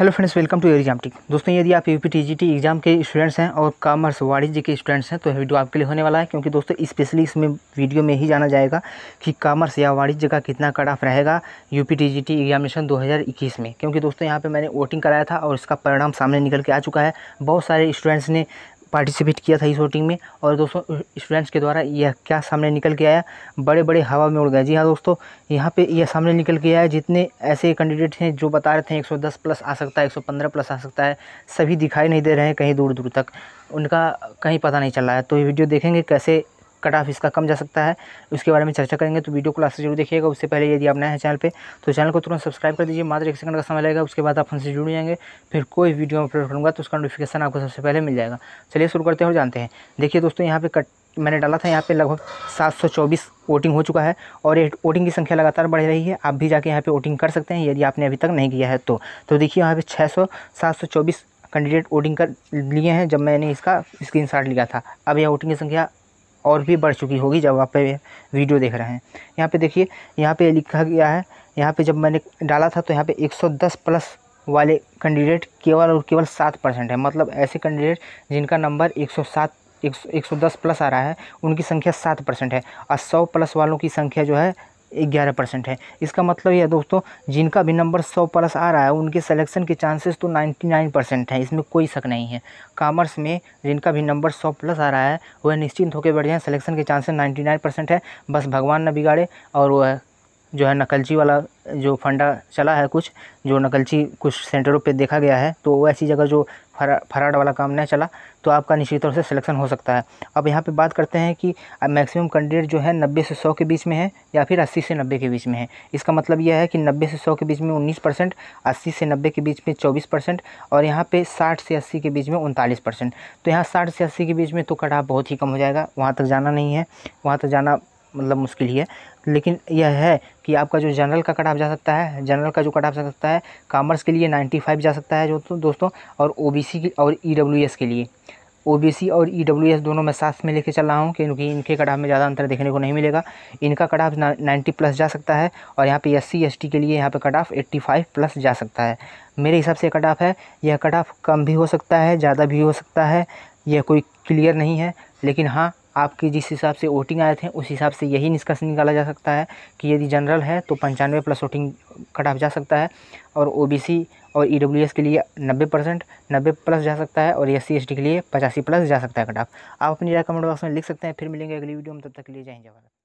hello friends welcome to exam tick दोस्तों यदि आप यू पी एग्ज़ाम के स्टूडेंट्स हैं और कॉमर्स वाणिज्य के स्टूडेंट्स हैं तो यह वीडियो आपके लिए होने वाला है क्योंकि दोस्तों स्पेशली इसमें वीडियो में ही जाना जाएगा कि कॉमर्स या वाणिज्य का कितना कट ऑफ रहेगा यू पी एग्जामिनेशन 2021 में क्योंकि दोस्तों यहाँ पर मैंने वोटिंग कराया था और इसका परिणाम सामने निकल के आ चुका है बहुत सारे स्टूडेंट्स ने पार्टिसिपेट किया था इस वोटिंग में और दोस्तों स्टूडेंट्स के द्वारा यह क्या सामने निकल के आया बड़े बड़े हवा में उड़ गए जी हाँ दोस्तों यहाँ पे यह सामने निकल के आया जितने ऐसे कैंडिडेट हैं जो बता रहे थे 110 प्लस आ सकता है 115 प्लस आ सकता है सभी दिखाई नहीं दे रहे हैं कहीं दूर दूर तक उनका कहीं पता नहीं चल रहा है तो ये वीडियो देखेंगे कैसे कट ऑफ इसका कम जा सकता है उसके बारे में चर्चा करेंगे तो वीडियो को लास्ट जरूर देखिएगा उससे पहले यदि आप नए हैं चैनल पर तो चैनल को तुरंत सब्सक्राइब कर दीजिए मात्र एक सेकंड का समय लगेगा उसके बाद आप हमसे जुड़ जाएंगे फिर कोई वीडियो अपलोड करूँगा तो उसका नोटिफिकेशन आपको सबसे पहले मिल जाएगा चलिए शुरू करते हैं और जानते हैं देखिए दोस्तों यहाँ पर कट मैंने डाला था यहाँ पे लगभग 724 वोटिंग हो चुका है और ये वोटिंग की संख्या लगातार बढ़ रही है आप भी जाके यहाँ पे वोटिंग कर सकते हैं यदि आपने अभी तक नहीं किया है तो तो देखिए यहाँ पे 600 724 कैंडिडेट वोटिंग कर लिए हैं जब मैंने इसका स्क्रीनशॉट लिया था अब यह वोटिंग की संख्या और भी बढ़ चुकी होगी जब आप वीडियो देख रहे हैं यहाँ पे देखिए यहाँ पे लिखा गया है यहाँ पे जब मैंने डाला था तो यहाँ पे 110 प्लस वाले कैंडिडेट केवल और केवल सात परसेंट है मतलब ऐसे कैंडिडेट जिनका नंबर 107 110 प्लस आ रहा है उनकी संख्या सात परसेंट है और सौ प्लस वालों की संख्या जो है ग्यारह परसेंट है इसका मतलब यह दोस्तों जिनका भी नंबर सौ प्लस आ रहा है उनके सिलेक्शन के चांसेस तो नाइन्टी नाइन परसेंट है इसमें कोई शक नहीं है कामर्स में जिनका भी नंबर सौ प्लस आ रहा है वह निश्चिंत होकर बढ़ जाए सलेक्शन के चांसेस नाइन्टी नाइन परसेंट है बस भगवान ना बिगाड़े और वह जो है नकलची वाला जो फंडा चला है कुछ जो नकलची कुछ सेंटरों पे देखा गया है तो वो ऐसी जगह जो फरा फराड वाला काम नहीं चला तो आपका निश्चित तौर से सिलेक्शन हो सकता है अब यहाँ पे बात करते हैं कि मैक्सिमम कैंडिडेट जो है नब्बे से सौ के बीच में है या फिर अस्सी से नब्बे के बीच में है इसका मतलब यह है कि नब्बे से सौ के बीच में उन्नीस परसेंट अस्सी से नब्बे के बीच में चौबीस परसेंट और यहाँ पे साठ से अस्सी के बीच में उनतालीस परसेंट तो यहाँ साठ से अस्सी के बीच में तो कटाव बहुत ही कम हो जाएगा वहाँ तक जाना नहीं है वहाँ तक जाना मतलब मुश्किल ही है लेकिन यह है कि आपका जो जनरल का कट ऑफ जा सकता है जनरल का जो कट ऑफ जा सकता है कामर्स के लिए नाइन्टी फाइव जा सकता है जो तो दोस्तों और ओ बी सी और ई डब्ल्यू एस के लिए ओ बी सी और ई डब्ल्यू एस दोनों में साथ में लेके चल रहा हूँ क्योंकि इनके कटाव में ज़्यादा अंतर देखने को नहीं मिलेगा इनका कटाव नाइन्टी प्लस जा सकता है और यहाँ पर एस सी एस टी के लिए यहाँ cut off eighty five plus जा सकता है मेरे हिसाब से ऑफ है यह ऑफ कम भी हो सकता है ज़्यादा भी हो सकता है यह कोई क्लियर नहीं है लेकिन हाँ आपकी जिस हिसाब से वोटिंग आए थे उस हिसाब से यही निष्कर्ष निकाला जा सकता है कि यदि जनरल है तो पंचानवे प्लस वोटिंग कटाफ जा सकता है और ओबीसी और ई e के लिए नब्बे परसेंट नब्बे प्लस जा सकता है और एस सी के लिए पचासी प्लस जा सकता है कटाफ आप अपनी राय कमेंट बॉक्स में लिख सकते हैं फिर मिलेंगे अगली वीडियो में तब तक के लिए जाएंगे